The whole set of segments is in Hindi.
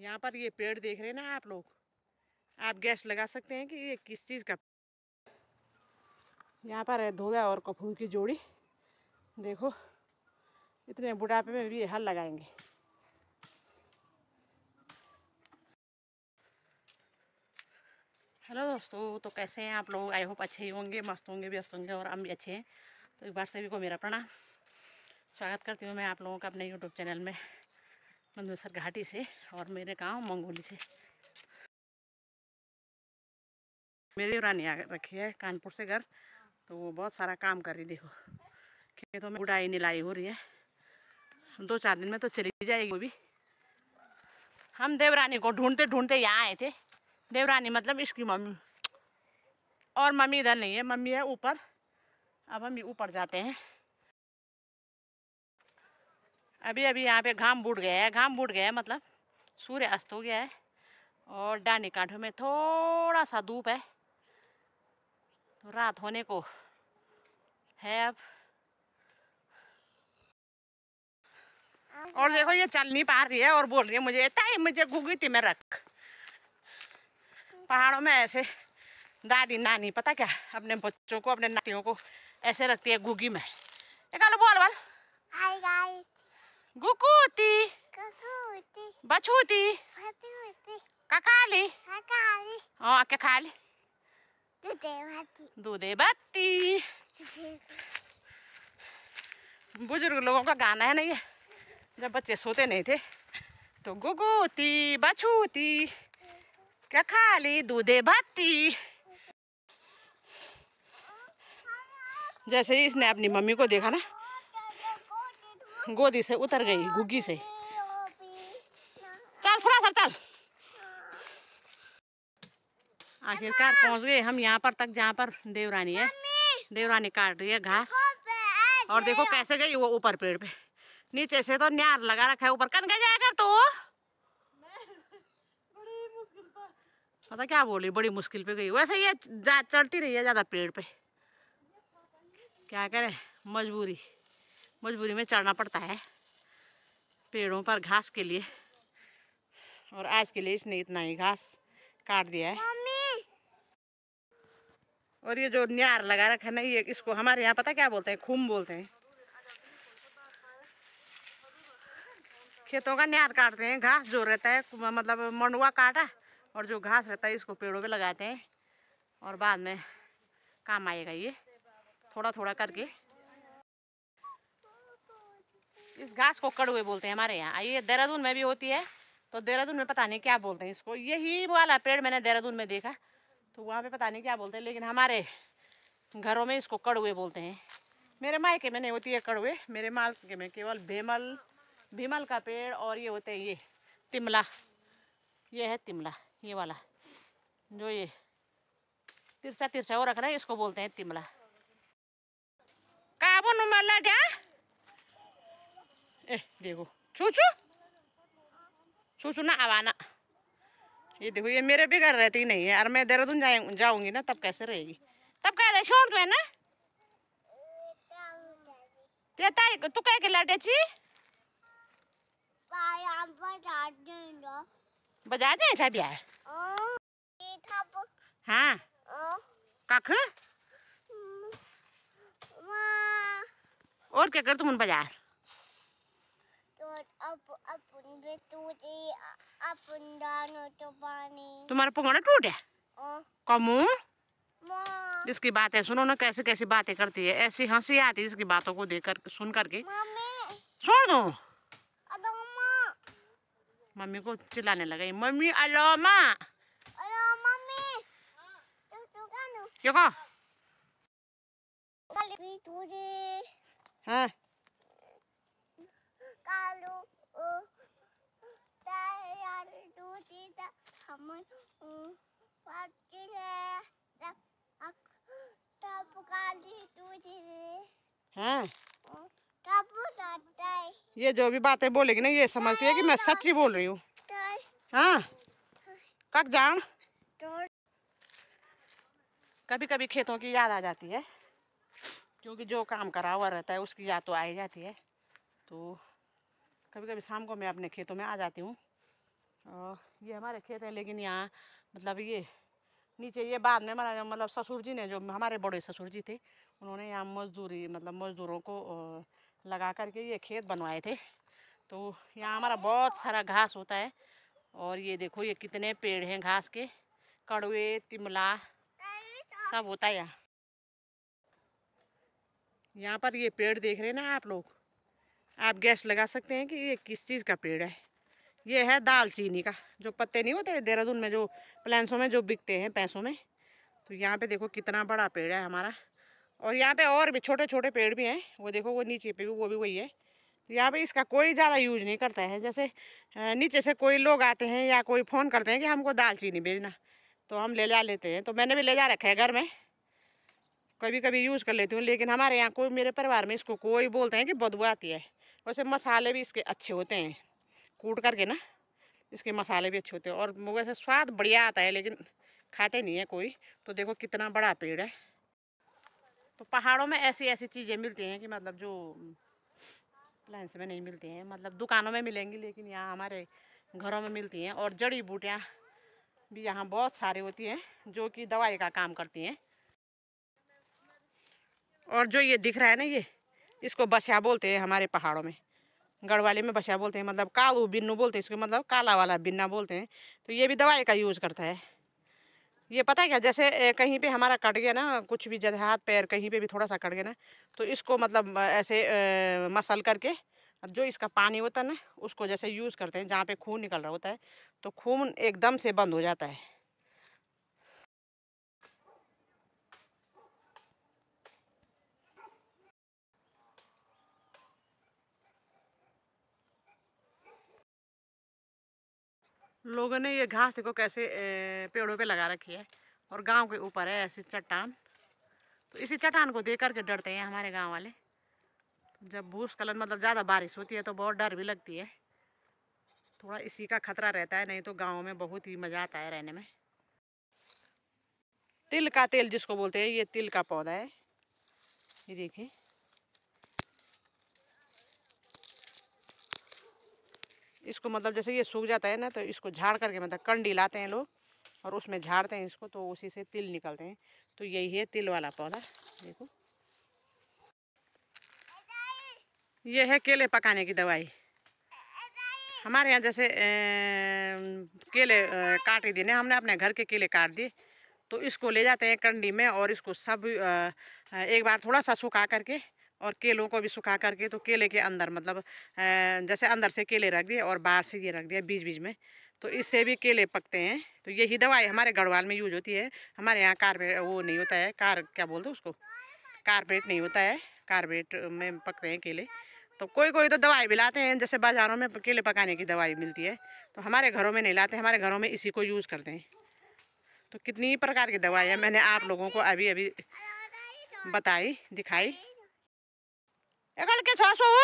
यहाँ पर ये पेड़ देख रहे हैं ना आप लोग आप गैस लगा सकते हैं कि ये किस चीज़ का यहाँ पर है धोदा और कपूर की जोड़ी देखो इतने बुढ़ापे में भी हल लगाएंगे हेलो दोस्तों तो कैसे हैं आप लोग आई होप अच्छे ही होंगे मस्त होंगे व्यस्त होंगे और हम भी अच्छे हैं तो एक बार सभी को मेरा प्रणाम स्वागत करती हूँ मैं आप लोगों का अपने यूट्यूब चैनल में मंदूसर घाटी से और मेरे गांव मंगोली से मेरी रानी आ रखी है कानपुर से घर तो वो बहुत सारा काम कर रही देखो खेतों में उड़ाई निलाई हो रही है दो चार दिन में तो चली जाएगी वो भी हम देवरानी को ढूंढते ढूंढते यहाँ आए थे देवरानी मतलब इसकी मम्मी और मम्मी इधर नहीं है मम्मी है ऊपर अब हम ऊपर जाते हैं अभी अभी यहाँ पे घाम बूट गया है घाम बूट गया है मतलब सूर्य अस्त हो गया है और डानी कांठों में थोड़ा सा धूप है तो रात होने को है अब और देखो ये चल नहीं पा रही है और बोल रही है मुझे ताई मुझे थी मैं रख पहाड़ों में ऐसे दादी नानी पता क्या अपने बच्चों को अपने नातियों को ऐसे रखती है घुगी में एक बोल बोल हाय गाइस हाँ, दूधे बत्ती बुजुर्ग लोगों का गाना है ना ये जब बच्चे सोते नहीं थे तो गुगूती बछूती क्या खाली दूधे बत्ती जैसे ही इसने अपनी मम्मी को देखा ना गोदी से उतर गई घुग्गी से चल सरासर चल आखिरकार पहुंच गए हम यहाँ पर तक जहाँ पर देवरानी है देवरानी काट रही है घास और देखो कैसे गई वो ऊपर पेड़ पे नीचे से तो न्यार लगा रखा है ऊपर कन गए जाएगा तो पता क्या बोली बड़ी मुश्किल पे गई वैसे ये चढ़ती रही है ज़्यादा पेड़ पे क्या करे मजबूरी मजबूरी में चढ़ना पड़ता है पेड़ों पर घास के लिए और आज के लिए इसने इतना ही घास काट दिया है और ये जो न्यार लगा रखा है ना ये इसको हमारे यहाँ पता क्या बोलते हैं खूम बोलते हैं खेतों का न्यार काटते हैं घास जो रहता है मतलब मंडुआ काटा और जो घास रहता है इसको पेड़ों पे लगाते हैं और बाद में काम आएगा ये थोड़ा थोड़ा करके इस घास को कड़वे बोलते हैं हमारे यहाँ आइए देहरादून में भी होती है तो देहरादून में पता नहीं क्या बोलते हैं इसको यही वाला पेड़ मैंने देहरादून में देखा तो वहाँ पे पता नहीं क्या बोलते हैं लेकिन हमारे घरों में इसको कड़वे बोलते हैं मेरे मायके में नहीं होती है कड़वे मेरे माल के में केवल भीमल भीमल का पेड़ और ये होते हैं ये तिमला ये है तिमला ये वाला जो ये तिरछा तिरछा रख रखना है इसको बोलते हैं तिमला काबन मल्ला हाँ? क्या ए देखो चूचू चूचू ना आवाना ये देखो ये मेरे भी घर रहती नहीं है और मैं देहरादून जाऊंगी ना तब कैसे रहेगी तब कह दे छोड़ तू है ना तेता तू कह के लटे ची बजा दे छा बिया हाँ कख और क्या कर तुम बाजार तुम्हारा पुंगड़ा टूट है हाँ। कमू जिसकी बातें सुनो ना कैसे कैसी बातें करती है ऐसी हंसी आती है इसकी बातों को देख कर सुन करके सुन दो मम्मी को चिल्लाने लगे मम्मी अलोमा क्या कहा हाँ कालू हमन तब काली तब ये जो भी बातें बोलेगी ना ये समझती है कि मैं सच्ची बोल रही हूँ हाँ कब जान कभी कभी खेतों की याद आ जाती है क्योंकि जो काम करा हुआ रहता है उसकी याद तो आ ही जाती है तो कभी कभी शाम को मैं अपने खेतों में आ जाती हूँ और ये हमारे खेत हैं लेकिन यहाँ मतलब ये नीचे ये बाद में हमारा मतलब ससुर जी ने जो हमारे बड़े ससुर जी थे उन्होंने यहाँ मजदूरी मतलब मजदूरों को लगा करके ये खेत बनवाए थे तो यहाँ हमारा बहुत सारा घास होता है और ये देखो ये कितने पेड़ हैं घास के कड़वे तिमला सब होता है यहाँ यहाँ पर ये पेड़ देख रहे हैं ना आप लोग आप गैस लगा सकते हैं कि ये किस चीज़ का पेड़ है ये है दालचीनी का जो पत्ते नहीं होते देहरादून में जो प्लान्सों में जो बिकते हैं पैसों में तो यहाँ पे देखो कितना बड़ा पेड़ है हमारा और यहाँ पे और भी छोटे छोटे पेड़ भी हैं वो देखो वो नीचे पे भी वो भी वही है तो यहाँ पे इसका कोई ज़्यादा यूज नहीं करता है जैसे नीचे से कोई लोग आते हैं या कोई फ़ोन करते हैं कि हमको दालचीनी भेजना तो हम ले जा लेते हैं तो मैंने भी ले जा रखा है घर में कभी कभी यूज़ कर लेती हूँ लेकिन हमारे यहाँ कोई मेरे परिवार में इसको कोई बोलते हैं कि बदबू आती है वैसे मसाले भी इसके अच्छे होते हैं कूट करके ना इसके मसाले भी अच्छे होते हैं और वैसे स्वाद बढ़िया आता है लेकिन खाते नहीं है कोई तो देखो कितना बड़ा पेड़ है तो पहाड़ों में ऐसी ऐसी चीज़ें मिलती हैं कि मतलब जो प्लान्स में नहीं मिलती हैं मतलब दुकानों में मिलेंगी लेकिन यहाँ हमारे घरों में मिलती हैं और जड़ी बूटियाँ भी यहाँ बहुत सारी होती हैं जो कि दवाई का काम करती हैं और जो ये दिख रहा है ना ये इसको बसिया बोलते हैं हमारे पहाड़ों में गढ़वाले में बसिया बोलते हैं मतलब कालू बिन्नू बोलते हैं इसको मतलब काला वाला बिन्ना बोलते हैं तो ये भी दवाई का यूज़ करता है ये पता है क्या जैसे कहीं पे हमारा कट गया ना कुछ भी जैसे हाथ पैर कहीं पे भी थोड़ा सा कट गया ना तो इसको मतलब ऐसे मसल करके जो इसका पानी होता है ना उसको जैसे यूज़ करते हैं जहाँ पे खून निकल रहा होता है तो खून एकदम से बंद हो जाता है लोगों ने ये घास देखो कैसे पेड़ों पे लगा रखी है और गांव के ऊपर है ऐसी चट्टान तो इसी चट्टान को देख करके डरते हैं हमारे गांव वाले जब भूस्खलन मतलब ज़्यादा बारिश होती है तो बहुत डर भी लगती है थोड़ा इसी का खतरा रहता है नहीं तो गाँव में बहुत ही मज़ा आता है रहने में तिल का तेल जिसको बोलते हैं ये तिल का पौधा है ये देखिए इसको मतलब जैसे ये सूख जाता है ना तो इसको झाड़ करके मतलब कंडी लाते हैं लोग और उसमें झाड़ते हैं इसको तो उसी से तिल निकलते हैं तो यही है तिल वाला पौधा देखो ये है केले पकाने की दवाई हमारे यहाँ जैसे केले काट ही देने हमने अपने घर के केले काट दिए तो इसको ले जाते हैं कंडी में और इसको सब एक बार थोड़ा सा सुखा करके और केलों को भी सुखा करके तो केले के अंदर मतलब जैसे अंदर से केले रख दिए और बाहर से ये रख दिया बीच बीच में तो इससे भी केले पकते हैं तो यही दवाई हमारे गढ़वाल में यूज होती है हमारे यहाँ कारपेट वो नहीं होता है कार क्या बोलते उसको कारपेट नहीं होता है कारपेट में पकते हैं केले तो कोई कोई तो दवाई भी लाते हैं जैसे बाज़ारों में केले पकाने की दवाई मिलती है तो हमारे घरों में नहीं लाते हमारे घरों में इसी को यूज़ करते हैं तो कितनी प्रकार की दवाई है मैंने आप लोगों को अभी अभी बताई दिखाई एकल के छास वो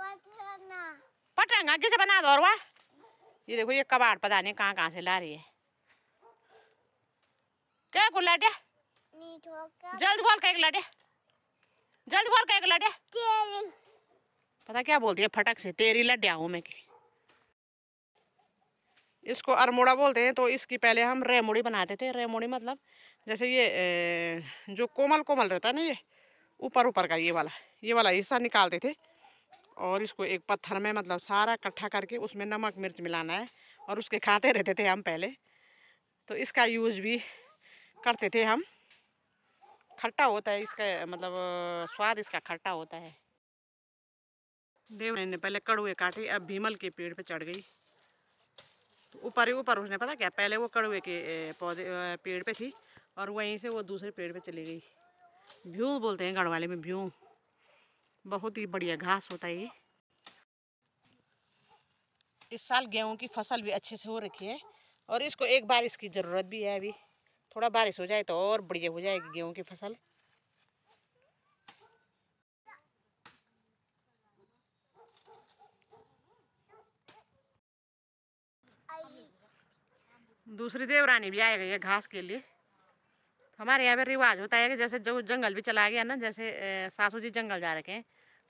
पटरंगा पटरंगा किसे बना दो और वाह ये देखो ये कबाड़ पता नहीं कहाँ कहाँ से ला रही है क्या कुल लटे जल्द बोल का एक जल्द बोल का एक पता क्या बोलती है फटक से तेरी लड्या हूँ मैं की इसको अरमोड़ा बोलते हैं तो इसकी पहले हम रेमोड़ी बनाते थे रेमोड़ी मतलब जैसे ये जो कोमल कोमल रहता है ना ये ऊपर ऊपर का ये वाला ये वाला हिस्सा निकालते थे और इसको एक पत्थर में मतलब सारा इकट्ठा करके उसमें नमक मिर्च मिलाना है और उसके खाते रहते थे हम पहले तो इसका यूज़ भी करते थे हम खट्टा होता है इसका मतलब स्वाद इसका खट्टा होता है देव ने पहले कड़ुए काटे अब भीमल के पेड़ पे चढ़ गई तो ऊपर ही ऊपर उसने पता क्या पहले वो कड़ुए के पौधे पेड़ पे थी और वहीं से वो दूसरे पेड़ पे चली गई भ्यू बोलते हैं गढ़वाले में भ्यू बहुत ही बढ़िया घास होता है ये इस साल गेहूं की फसल भी अच्छे से हो रखी है और इसको एक बारिश की ज़रूरत भी है अभी थोड़ा बारिश हो जाए तो और बढ़िया हो जाएगी गेहूं की फसल दूसरी देवरानी भी आएगी घास के लिए हमारे यहाँ पे रिवाज होता है कि जैसे जो जंगल भी चला गया ना जैसे सासू जी जंगल जा रखे हैं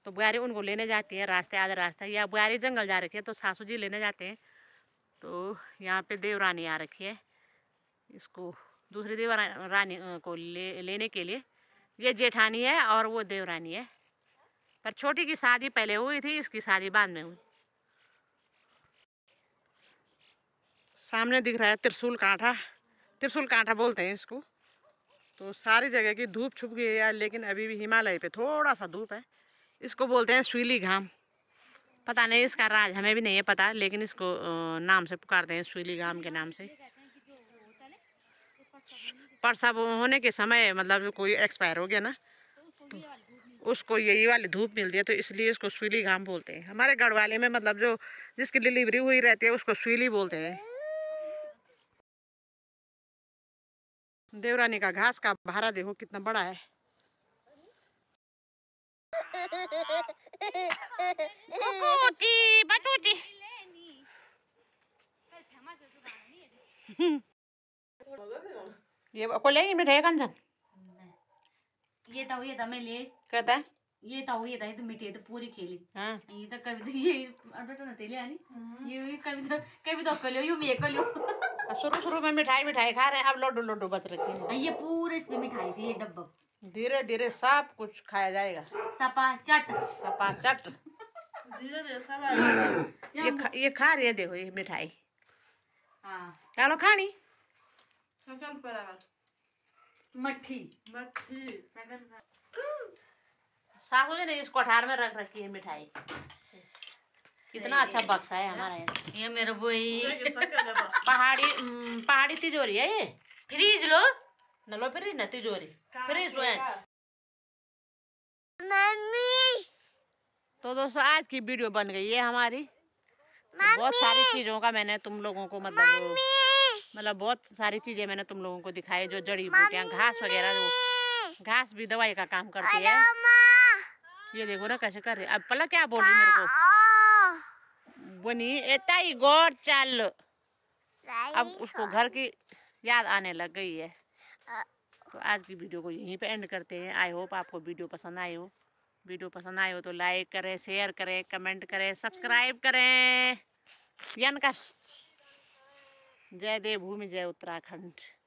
तो बुआरी उनको लेने जाती है रास्ते आधे रास्ते या बुआरी जंगल जा रखी है तो सासू जी लेने जाते हैं तो यहाँ पे देवरानी आ रखी है इसको दूसरी देवरानी को ले लेने के लिए ये जेठानी है और वो देवरानी है पर छोटी की शादी पहले हुई थी इसकी शादी बाद में हुई सामने दिख रहा है त्रिशूल कांठा त्रिशूल कांठा बोलते हैं इसको तो सारी जगह की धूप छुप गई है लेकिन अभी भी हिमालय पे थोड़ा सा धूप है इसको बोलते हैं सुली घाम पता नहीं इसका राज हमें भी नहीं है पता लेकिन इसको नाम से पुकारते हैं सुली घाम के नाम से परसा होने के समय मतलब कोई एक्सपायर हो गया ना तो उसको यही वाली धूप मिलती है तो इसलिए इसको सुली घाम बोलते हैं हमारे गढ़वाले में मतलब जो जिसकी डिलीवरी हुई रहती है उसको सुली बोलते हैं देवरानी का घास का भारा देखो कितना बड़ा है ये को ले में रहेगा कंचन ये तो ये था तो मैं ले कहता ये तो ये तो, ये तो मिट्टी तो पूरी खेली हां ये तो कभी तो, ये आनी ये कभी तो कभी तो शुरू शुरू में मिठाई मिठाई खा रहे हैं अब लड्डू लड्डू बच रखे हैं हाँ, ये पूरे इसमें मिठाई थी ये डब्बा धीरे धीरे सब कुछ खाया जाएगा सपा चट सपा चट धीरे धीरे सब ये खा, ये खा रही है देखो ये मिठाई हाँ। चलो खानी मट्ठी मट्ठी सासू जी ने इस कोठार में रख रखी है मिठाई कितना अच्छा बक्सा है हमारा ये ये मेरा पहाड़ी पहाड़ी तिजोरी है ये फ्रीज लो न लो फ्रीज ना तिजोरी फ्रीज मम्मी तो दोस्तों आज की वीडियो बन गई है हमारी तो बहुत सारी चीज़ों का मैंने तुम लोगों को मतलब मतलब बहुत सारी चीज़ें मैंने तुम लोगों को दिखाई जो जड़ी बूटियाँ घास वगैरह जो घास भी दवाई का काम करती है ये देखो ना कैसे कर रही अब पला क्या बोल रही मेरे को एता इतना गौर चल अब उसको घर की याद आने लग गई है तो आज की वीडियो को यहीं पे एंड करते हैं आई होप आपको वीडियो पसंद आई हो वीडियो पसंद आई हो तो लाइक करें शेयर करें कमेंट करें सब्सक्राइब करें यन का जय भूमि जय उत्तराखंड